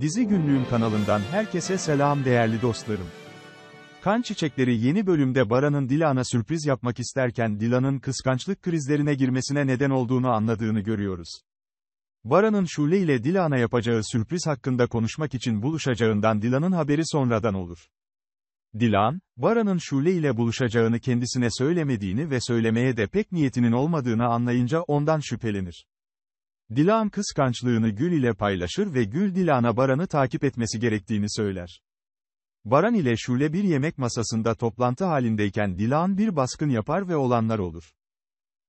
Dizi Günlüğüm kanalından herkese selam değerli dostlarım. Kan Çiçekleri yeni bölümde Baran'ın Dilan'a sürpriz yapmak isterken Dilan'ın kıskançlık krizlerine girmesine neden olduğunu anladığını görüyoruz. Baran'ın Şule ile Dilan'a yapacağı sürpriz hakkında konuşmak için buluşacağından Dilan'ın haberi sonradan olur. Dilan, Baran'ın Şule ile buluşacağını kendisine söylemediğini ve söylemeye de pek niyetinin olmadığını anlayınca ondan şüphelenir. Dilan kıskançlığını Gül ile paylaşır ve Gül Dilan'a Baran'ı takip etmesi gerektiğini söyler. Baran ile Şule bir yemek masasında toplantı halindeyken Dilan bir baskın yapar ve olanlar olur.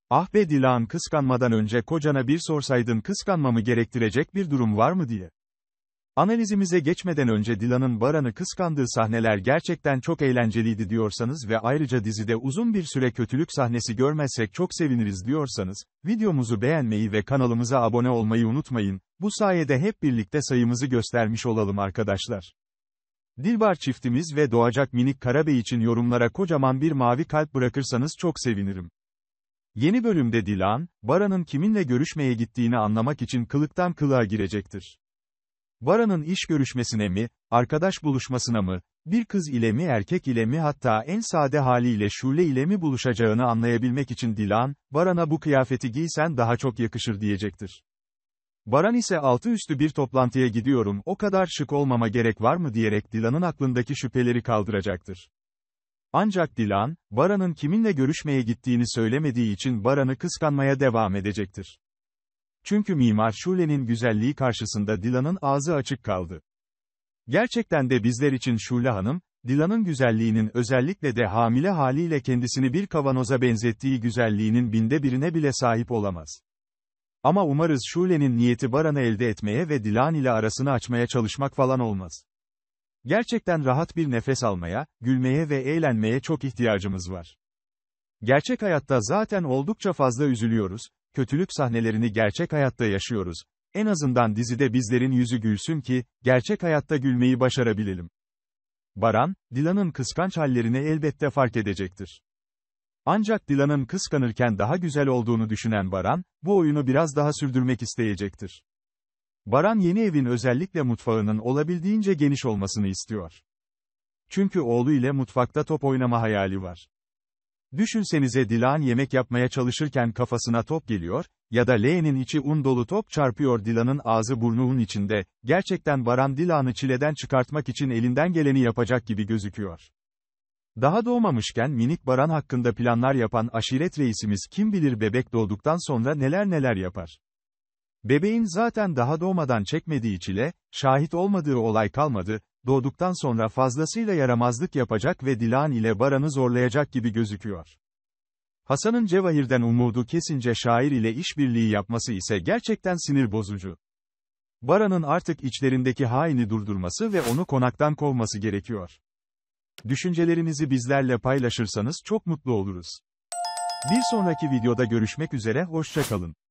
Ah be Dilan kıskanmadan önce kocana bir sorsaydın kıskanmamı gerektirecek bir durum var mı diye. Analizimize geçmeden önce Dilan'ın Baran'ı kıskandığı sahneler gerçekten çok eğlenceliydi diyorsanız ve ayrıca dizide uzun bir süre kötülük sahnesi görmezsek çok seviniriz diyorsanız, videomuzu beğenmeyi ve kanalımıza abone olmayı unutmayın, bu sayede hep birlikte sayımızı göstermiş olalım arkadaşlar. Dilbar çiftimiz ve doğacak minik Karabey için yorumlara kocaman bir mavi kalp bırakırsanız çok sevinirim. Yeni bölümde Dilan, Baran'ın kiminle görüşmeye gittiğini anlamak için kılıktan kılığa girecektir. Vara'nın iş görüşmesine mi, arkadaş buluşmasına mı, bir kız ile mi erkek ile mi hatta en sade haliyle Şule ile mi buluşacağını anlayabilmek için Dilan, Baran'a bu kıyafeti giysen daha çok yakışır diyecektir. Baran ise altı üstü bir toplantıya gidiyorum o kadar şık olmama gerek var mı diyerek Dilan'ın aklındaki şüpheleri kaldıracaktır. Ancak Dilan, Baran'ın kiminle görüşmeye gittiğini söylemediği için Baran'ı kıskanmaya devam edecektir. Çünkü Mimar Şule'nin güzelliği karşısında Dilan'ın ağzı açık kaldı. Gerçekten de bizler için Şule Hanım, Dilan'ın güzelliğinin özellikle de hamile haliyle kendisini bir kavanoza benzettiği güzelliğinin binde birine bile sahip olamaz. Ama umarız Şule'nin niyeti Baran'ı elde etmeye ve Dilan ile arasını açmaya çalışmak falan olmaz. Gerçekten rahat bir nefes almaya, gülmeye ve eğlenmeye çok ihtiyacımız var. Gerçek hayatta zaten oldukça fazla üzülüyoruz, kötülük sahnelerini gerçek hayatta yaşıyoruz. En azından dizide bizlerin yüzü gülsün ki, gerçek hayatta gülmeyi başarabilelim. Baran, Dilan'ın kıskanç hallerini elbette fark edecektir. Ancak Dilan'ın kıskanırken daha güzel olduğunu düşünen Baran, bu oyunu biraz daha sürdürmek isteyecektir. Baran yeni evin özellikle mutfağının olabildiğince geniş olmasını istiyor. Çünkü oğlu ile mutfakta top oynama hayali var. Düşünsenize Dilan yemek yapmaya çalışırken kafasına top geliyor, ya da leğenin içi un dolu top çarpıyor Dilan'ın ağzı burnu içinde, gerçekten varan Dilan'ı çileden çıkartmak için elinden geleni yapacak gibi gözüküyor. Daha doğmamışken minik Baran hakkında planlar yapan aşiret reisimiz kim bilir bebek doğduktan sonra neler neler yapar. Bebeğin zaten daha doğmadan çekmediği çile, şahit olmadığı olay kalmadı, doğduktan sonra fazlasıyla yaramazlık yapacak ve Dilan ile Baran'ı zorlayacak gibi gözüküyor. Hasan'ın Cevahir'den umudu kesince şair ile işbirliği yapması ise gerçekten sinir bozucu. Baran'ın artık içlerindeki haini durdurması ve onu konaktan kovması gerekiyor. Düşüncelerinizi bizlerle paylaşırsanız çok mutlu oluruz. Bir sonraki videoda görüşmek üzere hoşçakalın.